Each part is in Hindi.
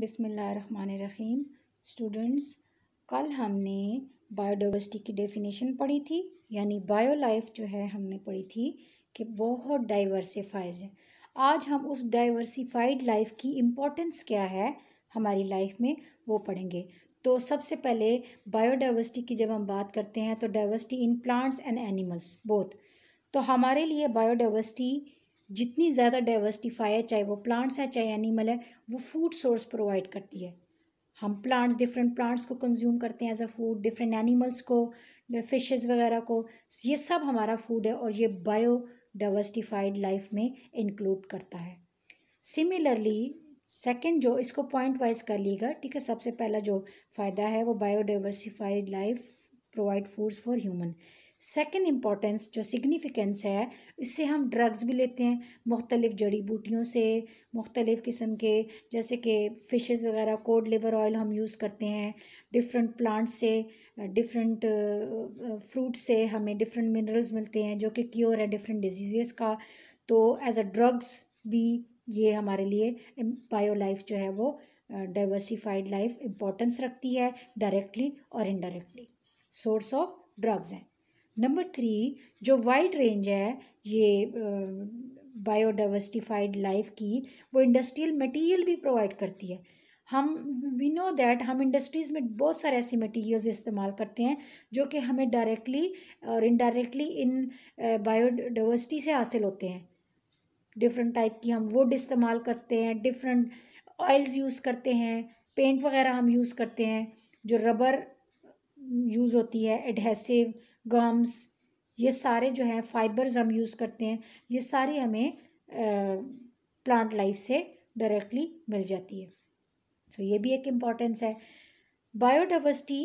बिसमीम स्टूडेंट्स कल हमने बायोडावर्सिटी की डेफिनेशन पढ़ी थी यानी बायो लाइफ जो है हमने पढ़ी थी कि बहुत डाइवर्सिफाइज है आज हम उस डाइवर्सिफाइड लाइफ की इम्पोर्टेंस क्या है हमारी लाइफ में वो पढ़ेंगे तो सबसे पहले बायोडावर्सिटी की जब हम बात करते हैं तो diversity in plants and animals both तो हमारे लिए बायोडाइवर्सिटी जितनी ज़्यादा डाइवर्सिफाई है चाहे वो प्लांट्स है चाहे एनिमल है वो फूड सोर्स प्रोवाइड करती है हम प्लांट्स डिफरेंट प्लांट्स को कंज्यूम करते हैं as a food different animals को फिशेस वगैरह को ये सब हमारा फूड है और ये बायो डाइवर्सिफाइड लाइफ में इंक्लूड करता है सिमिलरली सेकेंड जो इसको पॉइंट वाइज कर लीगा ठीक है सबसे पहला जो फ़ायदा है वो biodiversified life provide foods for human second importance जो सिग्निफिकेंस है इससे हम ड्रग्स भी लेते हैं मुख्तलिफ़ जड़ी बूटियों से मुख्तलिफ़ किस्म के जैसे कि फ़िशेज़ वगैरह कोड लिवर ऑयल हम यूज़ करते हैं डिफरेंट प्लांट्स से डिफरेंट फ्रूट से हमें डिफरेंट मिनरल्स मिलते हैं जो कि क्योर है डिफरेंट डिजीज़ का तो एज अ ड्रग्स भी ये हमारे लिए बायो लाइफ जो है वो डाइवर्सिफाइड लाइफ इम्पोर्टेंस रखती है डायरेक्टली और इनडायरेक्टली सोर्स ऑफ ड्रग्स हैं नंबर थ्री जो वाइड रेंज है ये बायोडाइवर्सिफाइड लाइफ की वो इंडस्ट्रियल मटेरियल भी प्रोवाइड करती है हम वी नो दैट हम इंडस्ट्रीज़ में बहुत सारे ऐसे मटेरियल्स इस्तेमाल करते हैं जो कि हमें डायरेक्टली और इनडायरेक्टली इन बायोडाइवर्सिटी से हासिल होते हैं डिफरेंट टाइप की हम वुड इस्तेमाल करते हैं डिफरेंट ऑयल्स यूज़ करते हैं पेंट वगैरह हम यूज़ करते हैं जो रबर यूज़ होती है एडहेसिव गम्स ये सारे जो हैं फाइबर्स हम यूज़ करते हैं ये सारी हमें प्लांट लाइफ से डायरेक्टली मिल जाती है सो so, ये भी एक इम्पॉर्टेंस है बायोडाइवर्सिटी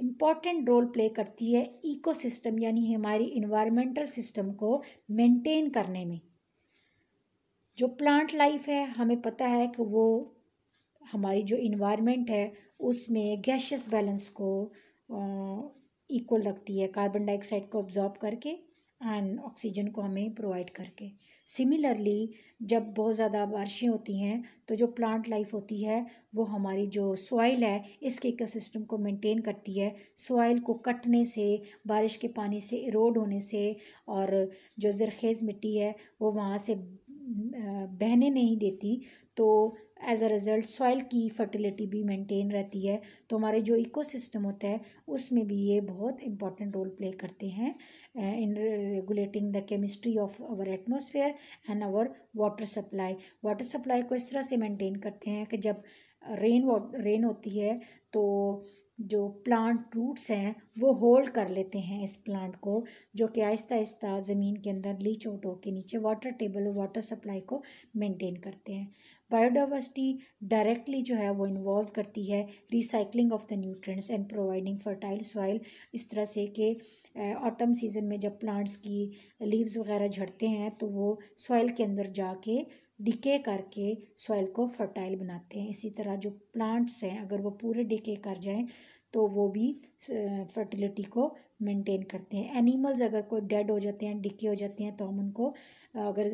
इम्पॉर्टेंट रोल प्ले करती है इकोसिस्टम यानी हमारी इन्वायरमेंटल सिस्टम को मेंटेन करने में जो प्लांट लाइफ है हमें पता है कि वो हमारी जो इन्वायरमेंट है उसमें गैशियस बैलेंस को इक्वल रखती है कार्बन डाइऑक्साइड को ऑब्जॉर्ब करके एंड ऑक्सीजन को हमें प्रोवाइड करके सिमिलरली जब बहुत ज़्यादा बारिशें होती हैं तो जो प्लांट लाइफ होती है वो हमारी जो सॉइल है इसके इकोसिस्टम को मेंटेन करती है सॉइल को कटने से बारिश के पानी से इरोड होने से और जो ज़रखेज़ मिट्टी है वो वहाँ से बहने नहीं देती तो एज़ अ रिज़ल्ट सॉइल की फर्टिलिटी भी मेंटेन रहती है तो हमारे जो इकोसिस्टम होता है उसमें भी ये बहुत इंपॉर्टेंट रोल प्ले करते हैं in regulating the chemistry of our atmosphere and our water supply water supply को इस तरह से मेंटेन करते हैं कि जब रेन रेन होती है तो जो प्लांट रूट्स हैं वो होल्ड कर लेते हैं इस प्लांट को जो कि आहिस्ता आहिस्ता ज़मीन के अंदर लीच आउट होकर नीचे वाटर टेबल और वाटर सप्लाई को मेंटेन करते हैं बायोडावर्सिटी डायरेक्टली जो है वो इन्वॉल्व करती है recycling of the nutrients and providing fertile soil इस तरह से कि ऑटम सीजन में जब प्लांट्स की लीव्स वगैरह झड़ते हैं तो वो सॉइल के अंदर जाके डिके करके सॉइल को फर्टाइल बनाते हैं इसी तरह जो प्लांट्स हैं अगर वो पूरे डिके कर जाएँ तो वो भी फर्टिलिटी को मेंटेन करते हैं एनिमल्स अगर कोई डेड हो जाते हैं डिक्के हो जाते हैं तो हम उनको अगर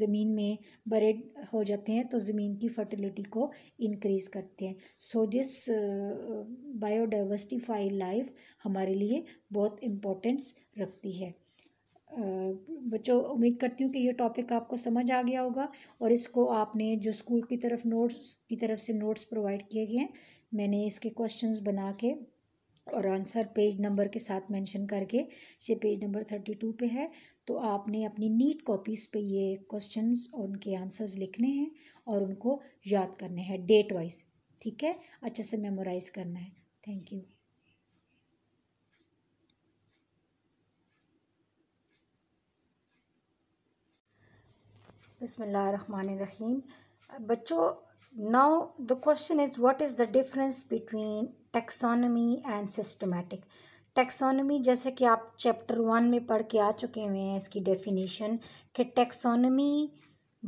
ज़मीन में बरेड हो जाते हैं तो ज़मीन की फर्टिलिटी को इंक्रीज़ करते हैं सो दिस बायोडाइवर्सिटीफाइड लाइफ हमारे लिए बहुत इम्पोर्टेंस रखती है बच्चों उम्मीद करती हूँ कि ये टॉपिक आपको समझ आ गया होगा और इसको आपने जो स्कूल की तरफ नोट्स की तरफ से नोट्स प्रोवाइड किए गए हैं मैंने इसके क्वेश्चंस बना के और आंसर पेज नंबर के साथ मेंशन करके ये पेज नंबर थर्टी टू पर है तो आपने अपनी नीट कॉपीज़ पे ये क्वेश्चंस और उनके आंसर्स लिखने हैं और उनको याद करने हैं डेट वाइज ठीक है अच्छे से मेमोराइज़ करना है थैंक यू बसमिल्ल रहीम बच्चों now the question is what is the difference between taxonomy and systematic taxonomy जैसे कि आप चैप्टर वन में पढ़ के आ चुके हुए हैं इसकी डेफिनेशन कि टेक्सोनमी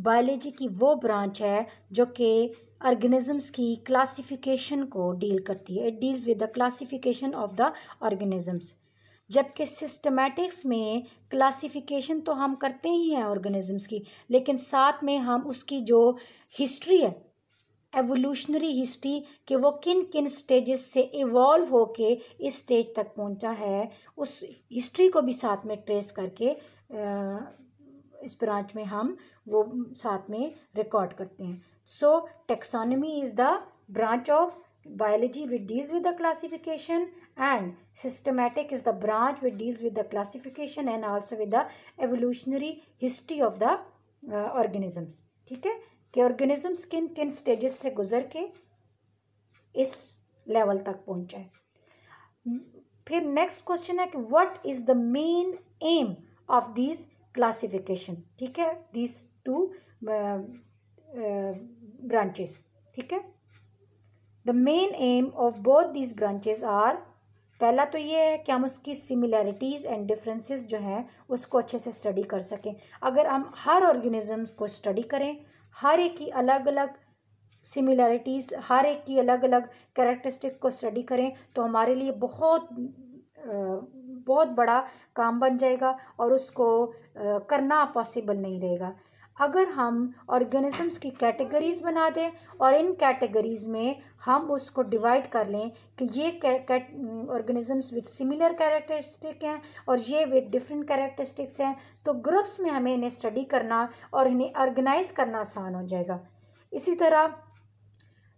बायोलॉजी की वो ब्रांच है जो कि ऑर्गेनिजम्स की क्लासिफिकेशन को डील करती है it deals with the classification of the organisms जबकि सिस्टमेटिक्स में क्लासिफिकेशन तो हम करते ही हैं ऑर्गेनिजम्स की लेकिन साथ में हम उसकी जो हिस्ट्री है एवोल्यूशनरी हिस्ट्री कि वो किन किन स्टेजेस से इवॉल्व होके इस स्टेज तक पहुंचा है उस हिस्ट्री को भी साथ में ट्रेस करके इस ब्रांच में हम वो साथ में रिकॉर्ड करते हैं so taxonomy is the branch of biology with deals with the classification and systematic is the branch with deals with the classification and also with the evolutionary history of the organisms ठीक है कि ऑर्गेनिज्म किन किन स्टेजेस से गुज़र के इस लेवल तक पहुँचा है फिर नेक्स्ट क्वेश्चन है कि what is the main aim of these classification ठीक है दीज टू ब्रांचेस ठीक है the main aim of both these branches are पहला तो ये है कि हम उसकी सिमिलैरिटीज़ एंड डिफरेंसेस जो हैं उसको अच्छे से स्टडी कर सकें अगर हम हर ऑर्गेनिज़म्स को स्टडी करें हर एक की अलग अलग सिमिलैरिटीज़ हर एक की अलग अलग कैरेक्टरिस्टिक को स्टडी करें तो हमारे लिए बहुत बहुत बड़ा काम बन जाएगा और उसको करना पॉसिबल नहीं रहेगा अगर हम ऑर्गेनिजम्स की कैटेगरीज़ बना दें और इन कैटेगरीज़ में हम उसको डिवाइड कर लें कि ये ऑर्गेनिजम्स विद सिमिलर कैरेक्टरिस्टिक हैं और ये विद डिफरेंट कैरेक्टरिस्टिक्स हैं तो ग्रुप्स में हमें इन्हें स्टडी करना और इन्हें ऑर्गेनाइज करना आसान हो जाएगा इसी तरह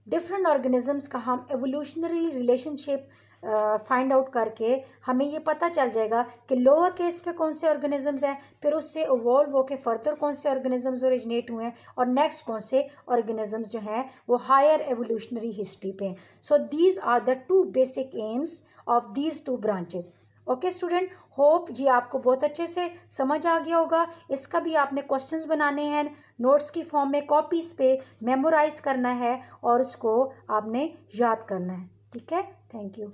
डिफरेंट ऑर्गेनिजम्स का हम एवोल्यूशनरी रिलेशनशिप फाइंड आउट करके हमें ये पता चल जाएगा कि लोअर केस पे कौन से ऑर्गेनिजम्स हैं फिर उससे इवॉल्व होकर फर्दर कौन से ऑर्गेनिजम्स ओरिजिनेट हुए हैं और नेक्स्ट कौन से ऑर्गेनिजम्स जो हैं वो हायर एवोल्यूशनरी हिस्ट्री पे हैं so these are the two basic aims of these two branches okay student hope ये आपको बहुत अच्छे से समझ आ गया होगा इसका भी आपने क्वेश्चंस बनाने हैं नोट्स की फॉर्म में कॉपीज़ पे मेमोराइज करना है और उसको आपने याद करना है ठीक है थैंक यू